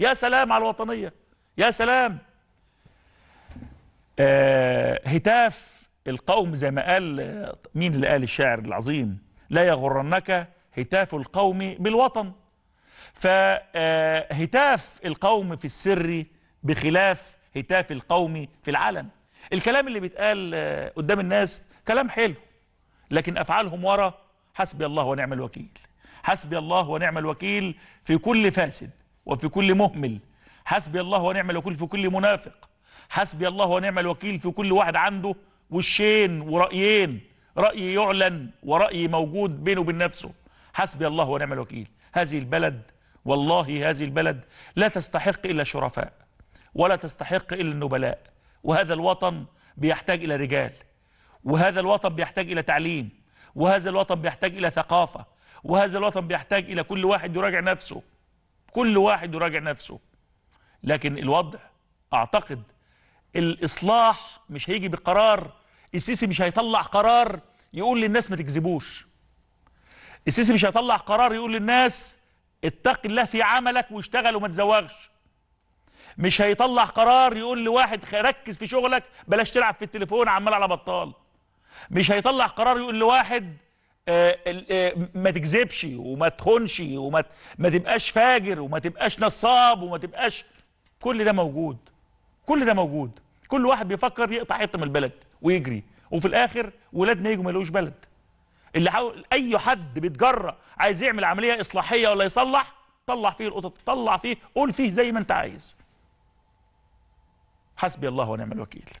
يا سلام على الوطنية يا سلام آه هتاف القوم زي ما قال آه، مين اللي قال الشاعر العظيم لا يغرنك هتاف القوم بالوطن فهتاف آه، القوم في السر بخلاف هتاف القوم في العلن الكلام اللي بيتقال آه، قدام الناس كلام حلو لكن أفعالهم ورا حسبي الله ونعم الوكيل حسبي الله ونعم الوكيل في كل فاسد وفي كل مهمل حسبي الله ونعم الوكيل في كل منافق حسبي الله ونعم الوكيل في كل واحد عنده وشين ورأيين رأي يعلن ورأي موجود بينه وبين نفسه حسبي الله ونعم الوكيل هذه البلد والله هذه البلد لا تستحق إلا شرفاء ولا تستحق إلا النبلاء وهذا الوطن بيحتاج إلى رجال وهذا الوطن بيحتاج إلى تعليم وهذا الوطن بيحتاج إلى ثقافة وهذا الوطن بيحتاج إلى كل واحد يراجع نفسه كل واحد يراجع نفسه لكن الوضع اعتقد الاصلاح مش هيجي بقرار السيسي مش هيطلع قرار يقول للناس ما تكذبوش السيسي مش هيطلع قرار يقول للناس اتق الله في عملك واشتغل وما تزوغش مش هيطلع قرار يقول لواحد ركز في شغلك بلاش تلعب في التليفون عمال على بطال مش هيطلع قرار يقول لواحد آه، آه، ما تكذبش وما تخونش وما ما تبقاش فاجر وما تبقاش نصاب وما تبقاش كل ده موجود كل ده موجود كل واحد بيفكر يقطع حته من البلد ويجري وفي الاخر ولادنا يجوا ما يلاقوش بلد اللي حاول اي حد بيتجرأ عايز يعمل عمليه اصلاحيه ولا يصلح طلع فيه القطط طلع فيه قول فيه زي ما انت عايز حسبي الله ونعم الوكيل